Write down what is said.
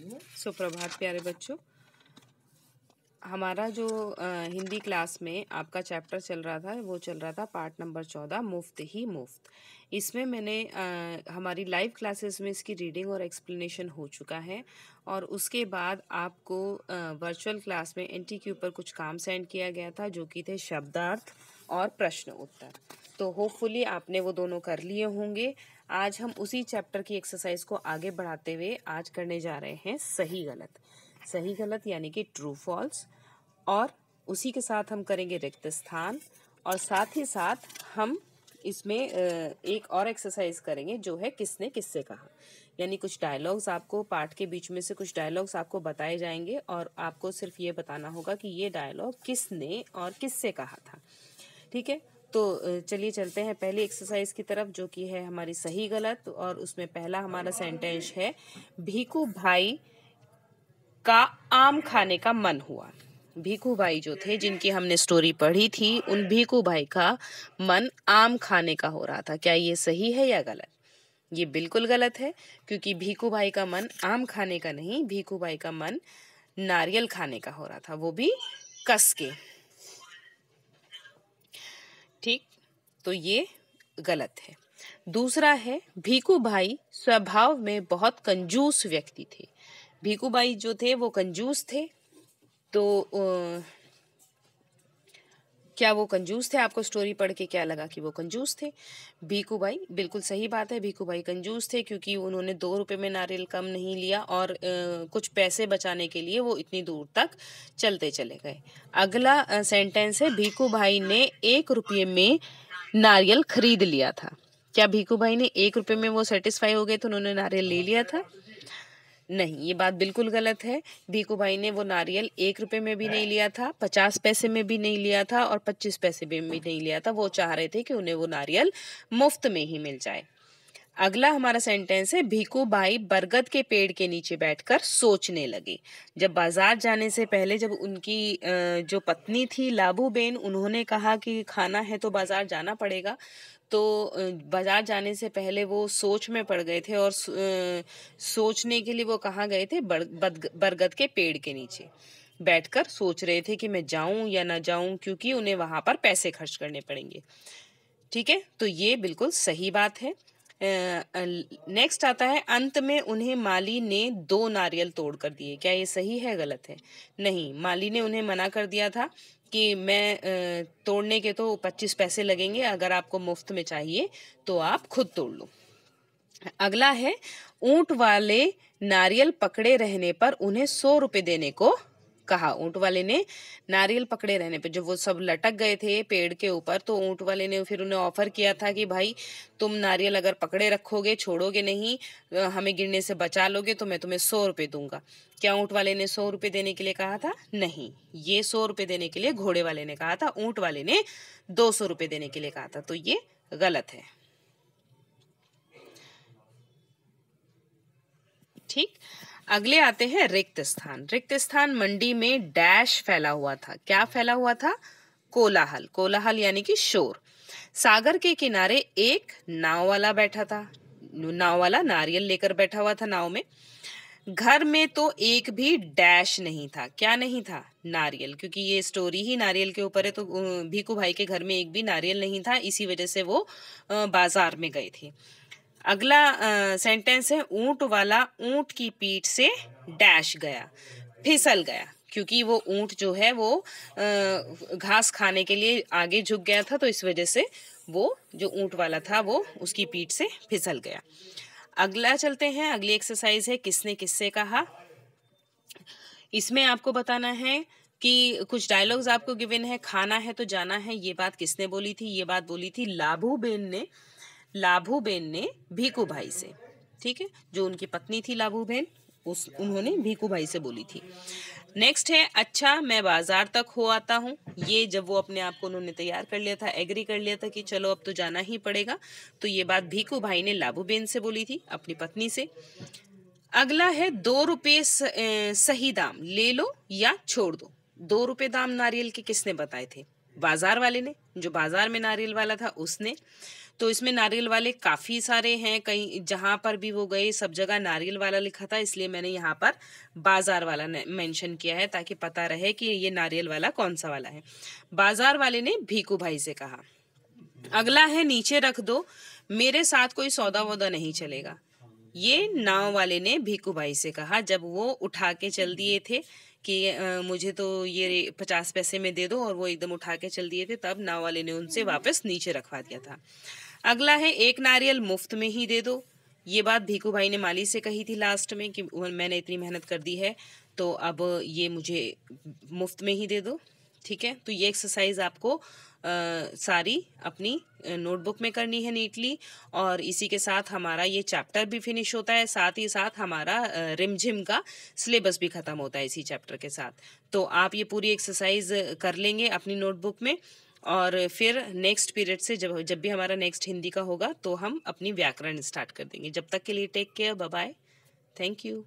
सुप्रभात प्यारे बच्चों हमारा जो हिंदी क्लास में आपका चैप्टर चल रहा था वो चल रहा था पार्ट नंबर चौदह मुफ्त ही मुफ्त इसमें मैंने आ, हमारी लाइव क्लासेस में इसकी रीडिंग और एक्सप्लेनेशन हो चुका है और उसके बाद आपको वर्चुअल क्लास में एन पर कुछ काम सेंड किया गया था जो कि थे शब्दार्थ और प्रश्न उत्तर तो होपफुली आपने वो दोनों कर लिए होंगे आज हम उसी चैप्टर की एक्सरसाइज को आगे बढ़ाते हुए आज करने जा रहे हैं सही गलत सही गलत यानी कि ट्रू फॉल्स और उसी के साथ हम करेंगे रिक्त स्थान और साथ ही साथ हम इसमें एक और एक्सरसाइज करेंगे जो है किसने किससे कहा यानी कुछ डायलॉग्स आपको पाठ के बीच में से कुछ डायलॉग्स आपको बताए जाएंगे और आपको सिर्फ ये बताना होगा कि ये डायलॉग किसने और किससे कहा था ठीक है तो चलिए चलते हैं पहली एक्सरसाइज की तरफ जो कि है हमारी सही गलत और उसमें पहला हमारा सेंटेंस है भीखू भाई का आम खाने का मन हुआ भीखू भाई जो थे जिनकी हमने स्टोरी पढ़ी थी उन भीखू भाई का मन आम खाने का हो रहा था क्या ये सही है या गलत ये बिल्कुल गलत है क्योंकि भीखू भाई का मन आम खाने का नहीं भीखू भाई का मन नारियल खाने का हो रहा था वो भी कस के ठीक तो ये गलत है दूसरा है भीखू भाई स्वभाव में बहुत कंजूस व्यक्ति थे भीखू भाई जो थे वो कंजूस थे तो क्या वो कंजूस थे आपको स्टोरी पढ़ के क्या लगा कि वो कंजूस थे भीकू भाई बिल्कुल सही बात है भीकू भाई कंजूस थे क्योंकि उन्होंने दो रुपये में नारियल कम नहीं लिया और आ, कुछ पैसे बचाने के लिए वो इतनी दूर तक चलते चले गए अगला सेंटेंस है भीकू भाई ने एक रुपये में नारियल खरीद लिया था क्या भीकू भाई ने एक रुपये में वो सेटिस्फाई हो गए तो उन्होंने नारियल ले लिया था नहीं ये बात बिल्कुल गलत है भीकू भाई ने वो नारियल एक रुपये में भी नहीं लिया था पचास पैसे में भी नहीं लिया था और पच्चीस पैसे में भी नहीं लिया था वो चाह रहे थे कि उन्हें वो नारियल मुफ्त में ही मिल जाए अगला हमारा सेंटेंस है भीकू भाई बरगद के पेड़ के नीचे बैठकर सोचने लगे जब बाजार जाने से पहले जब उनकी जो पत्नी थी लाभू बेन उन्होंने कहा कि खाना है तो बाजार जाना पड़ेगा तो बाजार जाने से पहले वो सोच में पड़ गए थे और सोचने के लिए वो कहाँ गए थे बरगद के पेड़ के नीचे बैठकर सोच रहे थे कि मैं जाऊं या ना जाऊं क्योंकि उन्हें वहां पर पैसे खर्च करने पड़ेंगे ठीक है तो ये बिल्कुल सही बात है नेक्स्ट आता है अंत में उन्हें माली ने दो नारियल तोड़ कर दिए क्या ये सही है गलत है नहीं माली ने उन्हें मना कर दिया था कि मैं तोड़ने के तो पच्चीस पैसे लगेंगे अगर आपको मुफ्त में चाहिए तो आप खुद तोड़ लो अगला है ऊंट वाले नारियल पकड़े रहने पर उन्हें सौ रुपये देने को कहा ऊंट वाले ने नारियल पकड़े रहने पे जब वो सब लटक गए थे पेड़ के ऊपर तो ऊंट वाले ने फिर उन्हें ऑफर किया था कि भाई तुम नारियल अगर पकड़े रखोगे छोड़ोगे नहीं हमें गिरने से बचा लोगे तो मैं तुम्हें सौ रुपये दूंगा क्या ऊँट वाले ने सौ रुपये देने के लिए कहा था नहीं ये सौ रुपये देने के लिए घोड़े वाले ने कहा था ऊंट वाले ने दो सौ रुपये देने के लिए कहा था तो ये गलत है ठीक अगले आते हैं रिक्त स्थान रिक्त स्थान मंडी में डैश फैला हुआ था क्या फैला हुआ था कोलाहल कोलाहल यानी कि शोर सागर के किनारे एक नाव वाला बैठा था नाव वाला नारियल लेकर बैठा हुआ था नाव में घर में तो एक भी डैश नहीं था क्या नहीं था नारियल क्योंकि ये स्टोरी ही नारियल के ऊपर है तो भीकू भाई के घर में एक भी नारियल नहीं था इसी वजह से वो बाजार में गए थे अगला सेंटेंस है ऊंट वाला ऊंट की पीठ से डैश गया फिसल गया क्योंकि वो ऊंट जो है वो घास खाने के लिए आगे झुक गया था तो इस वजह से वो जो ऊंट वाला था वो उसकी पीठ से फिसल गया अगला चलते हैं अगली एक्सरसाइज है किसने किससे कहा इसमें आपको बताना है कि कुछ डायलॉग्स आपको गिवन है खाना है तो जाना है ये बात किसने बोली थी ये बात बोली थी लाभू बेन ने लाभूबेन ने भीकू भाई से ठीक है जो उनकी पत्नी थी लाभूबेन उस उन्होंने भीकू भाई से बोली थी नेक्स्ट है अच्छा मैं बाजार तक हो आता हूँ ये जब वो अपने आप को उन्होंने तैयार कर लिया था एग्री कर लिया था कि चलो अब तो जाना ही पड़ेगा तो ये बात भीकू भाई ने लाभूबेन से बोली थी अपनी पत्नी से अगला है दो रुपये सही दाम ले लो या छोड़ दो दो रुपये दाम नारियल के किसने बताए थे बाजार वाले ने जो बाजार में नारियल वाला था उसने तो इसमें नारियल वाले काफ़ी सारे हैं कहीं जहाँ पर भी वो गए सब जगह नारियल वाला लिखा था इसलिए मैंने यहाँ पर बाज़ार वाला मेंशन किया है ताकि पता रहे कि ये नारियल वाला कौन सा वाला है बाज़ार वाले ने भीकू भाई से कहा अगला है नीचे रख दो मेरे साथ कोई सौदा वौदा नहीं चलेगा ये नाव वाले ने भीकू भाई से कहा जब वो उठा के चल दिए थे कि आ, मुझे तो ये पचास पैसे में दे दो और वो एकदम उठा के चल दिए थे तब नाव वाले ने उनसे वापस नीचे रखवा दिया था अगला है एक नारियल मुफ्त में ही दे दो ये बात भीखू भाई ने माली से कही थी लास्ट में कि मैंने इतनी मेहनत कर दी है तो अब ये मुझे मुफ्त में ही दे दो ठीक है तो ये एक्सरसाइज आपको आ, सारी अपनी नोटबुक में करनी है नीटली और इसी के साथ हमारा ये चैप्टर भी फिनिश होता है साथ ही साथ हमारा रिमझिम का सिलेबस भी ख़त्म होता है इसी चैप्टर के साथ तो आप ये पूरी एक्सरसाइज कर लेंगे अपनी नोटबुक में और फिर नेक्स्ट पीरियड से जब जब भी हमारा नेक्स्ट हिंदी का होगा तो हम अपनी व्याकरण स्टार्ट कर देंगे जब तक के लिए take care bye thank you